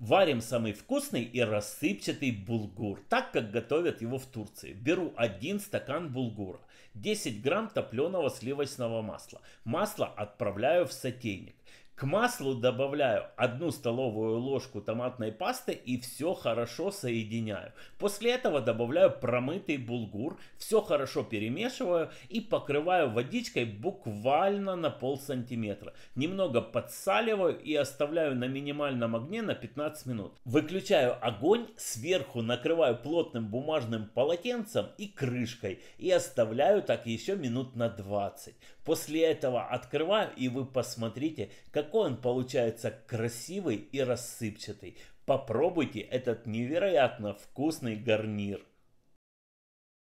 Варим самый вкусный и рассыпчатый булгур, так как готовят его в Турции. Беру один стакан булгура, 10 грамм топленого сливочного масла. Масло отправляю в сотейник. К маслу добавляю одну столовую ложку томатной пасты и все хорошо соединяю. После этого добавляю промытый булгур, все хорошо перемешиваю и покрываю водичкой буквально на пол сантиметра. Немного подсаливаю и оставляю на минимальном огне на 15 минут. Выключаю огонь, сверху накрываю плотным бумажным полотенцем и крышкой и оставляю так еще минут на 20. После этого открываю и вы посмотрите, как такой он получается красивый и рассыпчатый. Попробуйте этот невероятно вкусный гарнир.